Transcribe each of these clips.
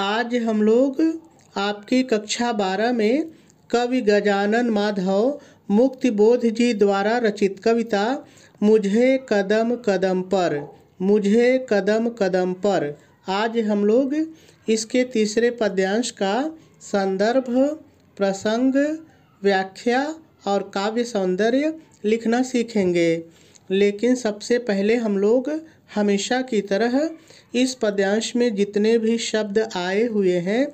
आज हम लोग आपकी कक्षा बारह में कवि गजानन माधव मुक्तिबोध जी द्वारा रचित कविता मुझे कदम कदम पर मुझे कदम कदम पर आज हम लोग इसके तीसरे पद्यांश का संदर्भ प्रसंग व्याख्या और काव्य सौंदर्य लिखना सीखेंगे लेकिन सबसे पहले हम लोग हमेशा की तरह इस पद्यांश में जितने भी शब्द आए हुए हैं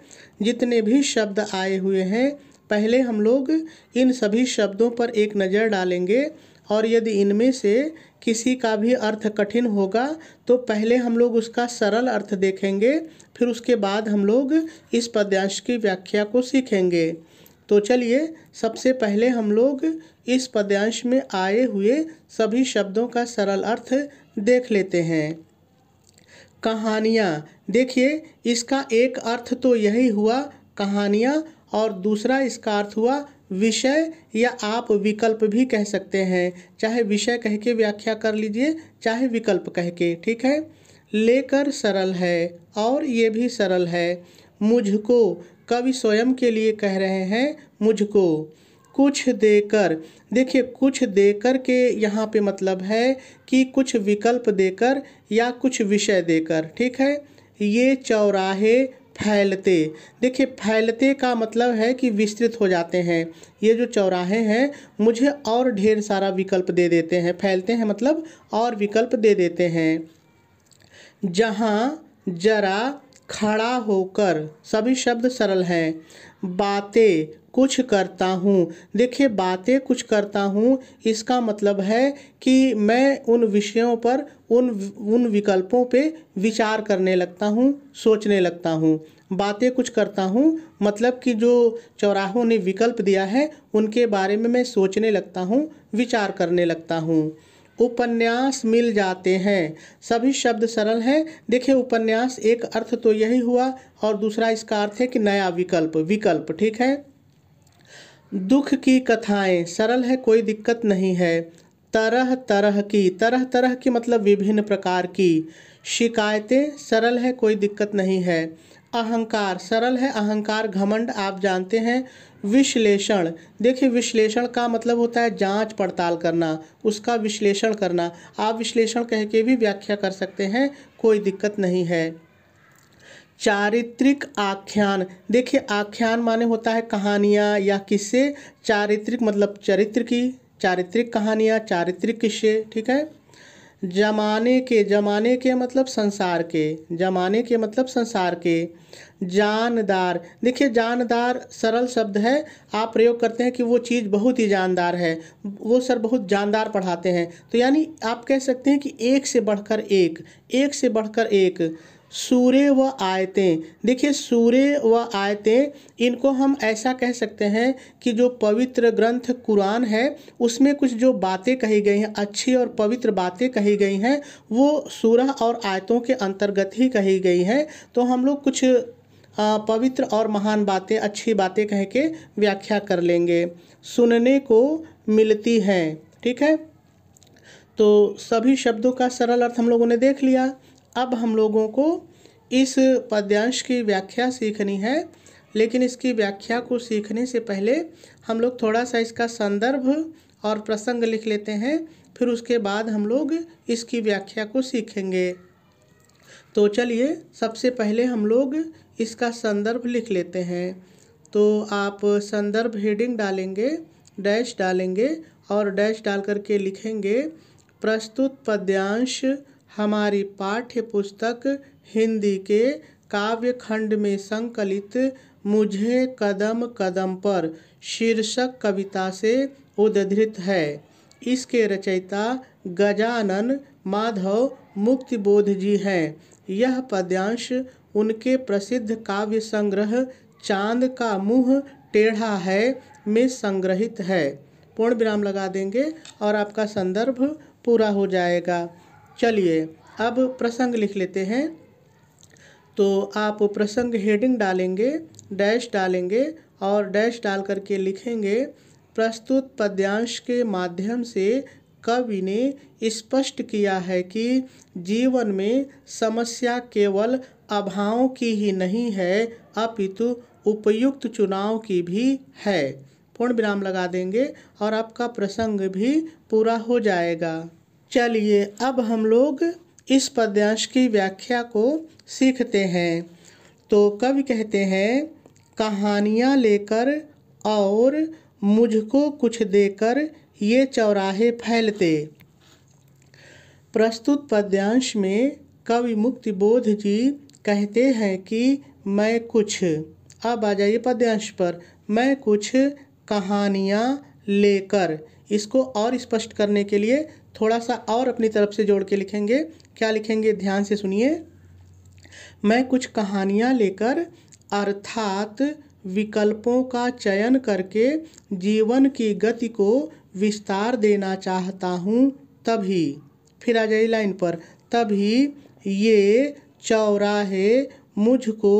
जितने भी शब्द आए हुए हैं पहले हम लोग इन सभी शब्दों पर एक नज़र डालेंगे और यदि इनमें से किसी का भी अर्थ कठिन होगा तो पहले हम लोग उसका सरल अर्थ देखेंगे फिर उसके बाद हम लोग इस पद्यांश की व्याख्या को सीखेंगे तो चलिए सबसे पहले हम लोग इस पद्यांश में आए हुए सभी शब्दों का सरल अर्थ देख लेते हैं कहानियाँ देखिए इसका एक अर्थ तो यही हुआ कहानियाँ और दूसरा इसका अर्थ हुआ विषय या आप विकल्प भी कह सकते हैं चाहे विषय कह के व्याख्या कर लीजिए चाहे विकल्प कह के ठीक है लेकर सरल है और ये भी सरल है मुझको कवि स्वयं के लिए कह रहे हैं मुझको कुछ देकर देखिए कुछ देकर के यहाँ पे मतलब है कि कुछ विकल्प देकर या कुछ विषय देकर ठीक है ये चौराहे फैलते देखिए फैलते का मतलब है कि विस्तृत हो जाते हैं ये जो चौराहे हैं मुझे और ढेर सारा विकल्प दे देते हैं फैलते हैं मतलब और विकल्प दे देते हैं जहाँ जरा खड़ा होकर सभी शब्द सरल हैं बातें कुछ करता हूँ देखिए बातें कुछ करता हूँ इसका मतलब है कि मैं उन विषयों पर उन उन विकल्पों पे विचार करने लगता हूँ सोचने लगता हूँ बातें कुछ करता हूँ मतलब कि जो चौराहों ने विकल्प दिया है उनके बारे में मैं सोचने लगता हूँ विचार करने लगता हूँ उपन्यास मिल जाते हैं सभी शब्द सरल हैं देखिए उपन्यास एक अर्थ तो यही हुआ और दूसरा इसका अर्थ है कि नया विकल्प विकल्प ठीक है दुख की कथाएं सरल है कोई दिक्कत नहीं है तरह तरह की तरह तरह की मतलब विभिन्न प्रकार की शिकायतें सरल है कोई दिक्कत नहीं है अहंकार सरल है अहंकार घमंड आप जानते हैं विश्लेषण देखिए विश्लेषण का मतलब होता है जांच पड़ताल करना उसका विश्लेषण करना आप विश्लेषण कह के भी व्याख्या कर सकते हैं कोई दिक्कत नहीं है चारित्रिक आख्यान देखिए आख्यान माने होता है कहानियाँ या किस्से चारित्रिक मतलब चरित्र की चारित्रिक कहानियाँ चारित्रिक किस्से ठीक है जमाने के जमाने के मतलब संसार के जमाने के मतलब संसार के जानदार देखिए जानदार सरल शब्द है आप प्रयोग करते हैं कि वो चीज़ बहुत ही जानदार है वो सर बहुत जानदार पढ़ाते हैं तो यानी आप कह सकते हैं कि एक से बढ़कर एक एक से बढ़कर एक सूर्य व आयतें देखिए सूर्य व आयतें इनको हम ऐसा कह सकते हैं कि जो पवित्र ग्रंथ कुरान है उसमें कुछ जो बातें कही गई हैं अच्छी और पवित्र बातें कही गई हैं वो सूरह और आयतों के अंतर्गत ही कही गई हैं तो हम लोग कुछ पवित्र और महान बातें अच्छी बातें कह के व्याख्या कर लेंगे सुनने को मिलती हैं ठीक है तो सभी शब्दों का सरल अर्थ हम लोगों ने देख लिया अब हम लोगों को इस पद्यांश की व्याख्या सीखनी है लेकिन इसकी व्याख्या को सीखने से पहले हम लोग थोड़ा सा इसका संदर्भ और प्रसंग लिख लेते हैं फिर उसके बाद हम लोग इसकी व्याख्या को सीखेंगे तो चलिए सबसे पहले हम लोग इसका संदर्भ लिख लेते हैं तो आप संदर्भ हेडिंग डालेंगे डैश डालेंगे और डैश डाल करके लिखेंगे प्रस्तुत पद्यांश हमारी पाठ्य पुस्तक हिंदी के काव्य खंड में संकलित मुझे कदम कदम पर शीर्षक कविता से उद्धृत है इसके रचयिता गजानन माधव मुक्तिबोध जी हैं यह पद्यांश उनके प्रसिद्ध काव्य संग्रह चांद का मुंह टेढ़ा है में संग्रहित है पूर्ण विराम लगा देंगे और आपका संदर्भ पूरा हो जाएगा चलिए अब प्रसंग लिख लेते हैं तो आप प्रसंग हेडिंग डालेंगे डैश डालेंगे और डैश डाल करके लिखेंगे प्रस्तुत पद्यांश के माध्यम से कवि ने स्पष्ट किया है कि जीवन में समस्या केवल अभावों की ही नहीं है अपितु उपयुक्त चुनाव की भी है पूर्ण विराम लगा देंगे और आपका प्रसंग भी पूरा हो जाएगा चलिए अब हम लोग इस पद्यांश की व्याख्या को सीखते हैं तो कवि कहते हैं कहानियाँ लेकर और मुझको कुछ देकर ये चौराहे फैलते प्रस्तुत पद्यांश में कवि मुक्ति बोध जी कहते हैं कि मैं कुछ अब आ जाइए पद्यांश पर मैं कुछ कहानियाँ लेकर इसको और स्पष्ट करने के लिए थोड़ा सा और अपनी तरफ से जोड़ के लिखेंगे क्या लिखेंगे ध्यान से सुनिए मैं कुछ कहानियाँ लेकर अर्थात विकल्पों का चयन करके जीवन की गति को विस्तार देना चाहता हूँ तभी फिर आ जाइए लाइन पर तभी ये चौराहे मुझको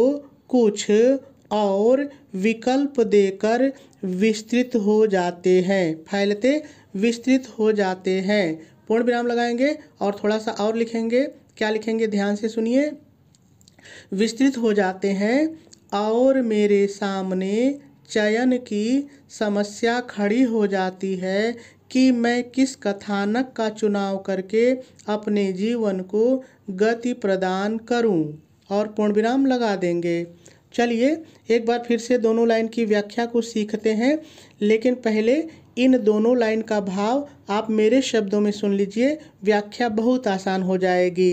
कुछ और विकल्प देकर विस्तृत हो जाते हैं फैलते विस्तृत हो जाते हैं पूर्ण विराम लगाएंगे और थोड़ा सा और लिखेंगे क्या लिखेंगे ध्यान से सुनिए विस्तृत हो जाते हैं और मेरे सामने चयन की समस्या खड़ी हो जाती है कि मैं किस कथानक का चुनाव करके अपने जीवन को गति प्रदान करूं और पूर्ण विराम लगा देंगे चलिए एक बार फिर से दोनों लाइन की व्याख्या को सीखते हैं लेकिन पहले इन दोनों लाइन का भाव आप मेरे शब्दों में सुन लीजिए व्याख्या बहुत आसान हो जाएगी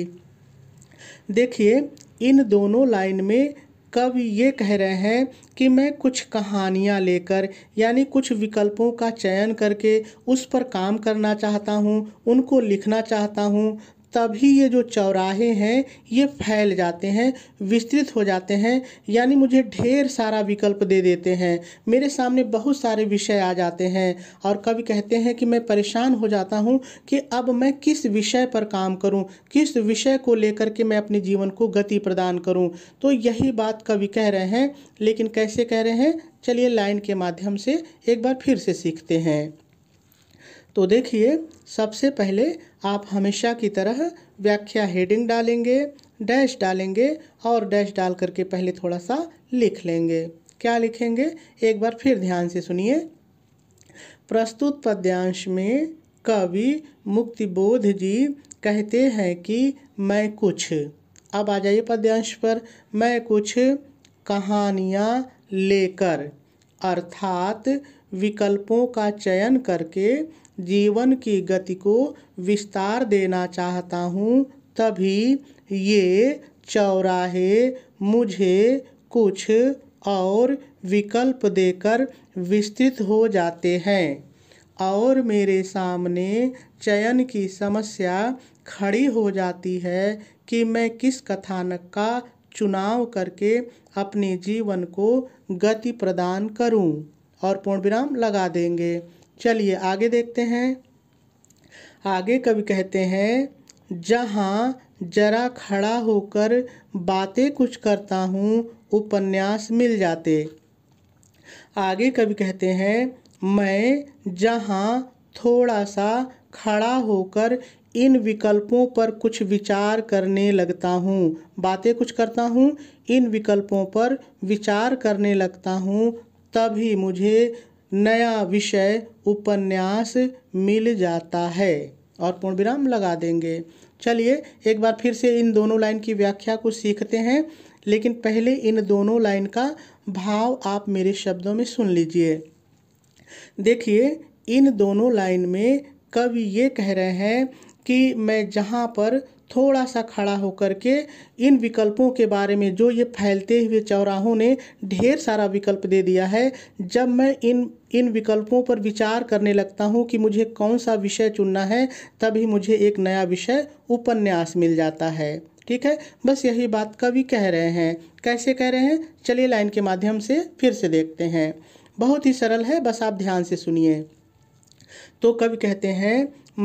देखिए इन दोनों लाइन में कवि ये कह रहे हैं कि मैं कुछ कहानियाँ लेकर यानी कुछ विकल्पों का चयन करके उस पर काम करना चाहता हूँ उनको लिखना चाहता हूँ तभी ये जो चौराहे हैं ये फैल जाते हैं विस्तृत हो जाते हैं यानी मुझे ढेर सारा विकल्प दे देते हैं मेरे सामने बहुत सारे विषय आ जाते हैं और कभी कहते हैं कि मैं परेशान हो जाता हूँ कि अब मैं किस विषय पर काम करूँ किस विषय को लेकर के मैं अपने जीवन को गति प्रदान करूँ तो यही बात कवि कह रहे हैं लेकिन कैसे कह रहे हैं चलिए लाइन के माध्यम से एक बार फिर से सीखते हैं तो देखिए सबसे पहले आप हमेशा की तरह व्याख्या हेडिंग डालेंगे डैश डालेंगे और डैश डाल करके पहले थोड़ा सा लिख लेंगे क्या लिखेंगे एक बार फिर ध्यान से सुनिए प्रस्तुत पद्यांश में कवि मुक्तिबोध जी कहते हैं कि मैं कुछ अब आ जाइए पद्यांश पर मैं कुछ कहानियाँ लेकर अर्थात विकल्पों का चयन करके जीवन की गति को विस्तार देना चाहता हूँ तभी ये चौराहे मुझे कुछ और विकल्प देकर विस्तृत हो जाते हैं और मेरे सामने चयन की समस्या खड़ी हो जाती है कि मैं किस कथानक का चुनाव करके अपने जीवन को गति प्रदान करूं। और पूर्ण विराम लगा देंगे चलिए आगे देखते हैं आगे कवि कहते हैं जहाँ जरा खड़ा होकर बातें कुछ करता हूँ उपन्यास मिल जाते आगे कवि कहते हैं मैं जहाँ थोड़ा सा खड़ा होकर इन विकल्पों पर कुछ विचार करने लगता हूँ बातें कुछ करता हूँ इन विकल्पों पर विचार करने लगता हूँ तभी मुझे नया विषय उपन्यास मिल जाता है और पूर्ण विराम लगा देंगे चलिए एक बार फिर से इन दोनों लाइन की व्याख्या को सीखते हैं लेकिन पहले इन दोनों लाइन का भाव आप मेरे शब्दों में सुन लीजिए देखिए इन दोनों लाइन में कवि ये कह रहे हैं कि मैं जहाँ पर थोड़ा सा खड़ा होकर के इन विकल्पों के बारे में जो ये फैलते हुए चौराहों ने ढेर सारा विकल्प दे दिया है जब मैं इन इन विकल्पों पर विचार करने लगता हूँ कि मुझे कौन सा विषय चुनना है तभी मुझे एक नया विषय उपन्यास मिल जाता है ठीक है बस यही बात कवि कह रहे हैं कैसे कह रहे हैं चलिए लाइन के माध्यम से फिर से देखते हैं बहुत ही सरल है बस आप ध्यान से सुनिए तो कवि कहते हैं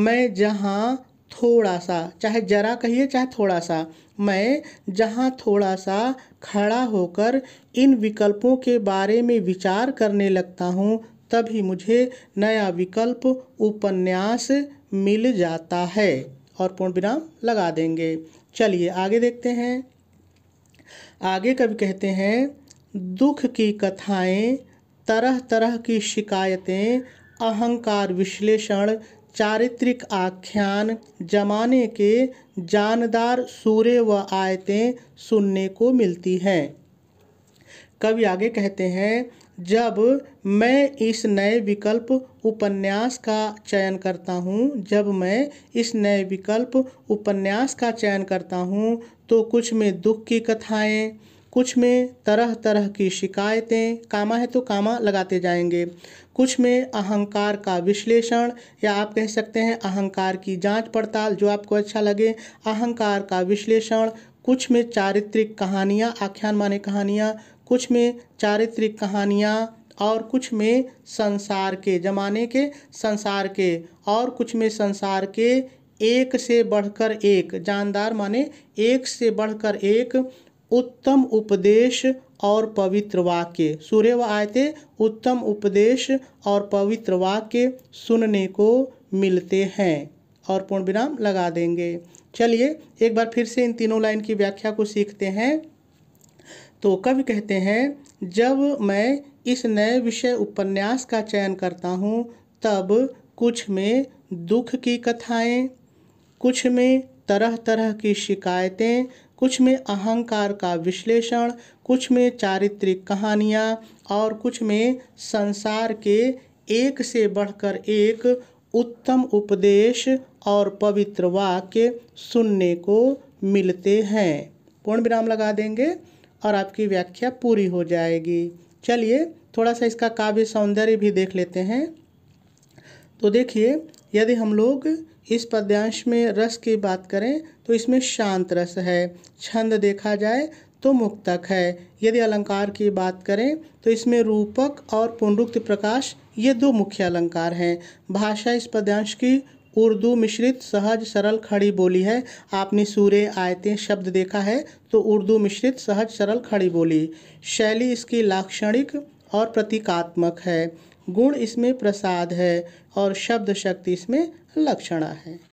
मैं जहाँ थोड़ा सा चाहे ज़रा कहिए चाहे थोड़ा सा मैं जहाँ थोड़ा सा खड़ा होकर इन विकल्पों के बारे में विचार करने लगता हूँ तभी मुझे नया विकल्प उपन्यास मिल जाता है और पूर्ण विराम लगा देंगे चलिए आगे देखते हैं आगे कभी कहते हैं दुख की कथाएं तरह तरह की शिकायतें अहंकार विश्लेषण चारित्रिक आख्यान जमाने के जानदार सूर्य व आयतें सुनने को मिलती हैं कवि आगे कहते हैं जब मैं इस नए विकल्प उपन्यास का चयन करता हूँ जब मैं इस नए विकल्प उपन्यास का चयन करता हूँ तो कुछ में दुख की कथाएँ कुछ में तरह तरह की शिकायतें कामा है तो कामा लगाते जाएंगे कुछ में अहंकार का विश्लेषण या आप कह सकते हैं अहंकार की जांच पड़ताल जो आपको अच्छा लगे अहंकार का विश्लेषण कुछ में चारित्रिक कहानियाँ आख्यान माने कहानियाँ कुछ में चारित्रिक कहानियाँ और कुछ में संसार के जमाने के संसार के और कुछ में संसार के एक से बढ़कर एक जानदार माने एक से बढ़कर एक उत्तम उपदेश और पवित्र वाक्य सूर्य व आयते उत्तम उपदेश और पवित्र वाक्य सुनने को मिलते हैं और पूर्ण विराम लगा देंगे चलिए एक बार फिर से इन तीनों लाइन की व्याख्या को सीखते हैं तो कवि कहते हैं जब मैं इस नए विषय उपन्यास का चयन करता हूँ तब कुछ में दुख की कथाएं कुछ में तरह तरह की शिकायतें कुछ में अहंकार का विश्लेषण कुछ में चारित्रिक कहानियाँ और कुछ में संसार के एक से बढ़कर एक उत्तम उपदेश और पवित्र वाक्य सुनने को मिलते हैं पूर्ण विराम लगा देंगे और आपकी व्याख्या पूरी हो जाएगी चलिए थोड़ा सा इसका काव्य सौंदर्य भी देख लेते हैं तो देखिए यदि हम लोग इस पद्यांश में रस की बात करें तो इसमें शांत रस है छंद देखा जाए तो मुक्तक है यदि अलंकार की बात करें तो इसमें रूपक और पुनरुक्त प्रकाश ये दो मुख्य अलंकार हैं भाषा इस पद्यांश की उर्दू मिश्रित सहज सरल खड़ी बोली है आपने सूर्य आयतें शब्द देखा है तो उर्दू मिश्रित सहज सरल खड़ी बोली शैली इसकी लाक्षणिक और प्रतीकात्मक है गुण इसमें प्रसाद है और शब्द शक्ति इसमें लक्षणा है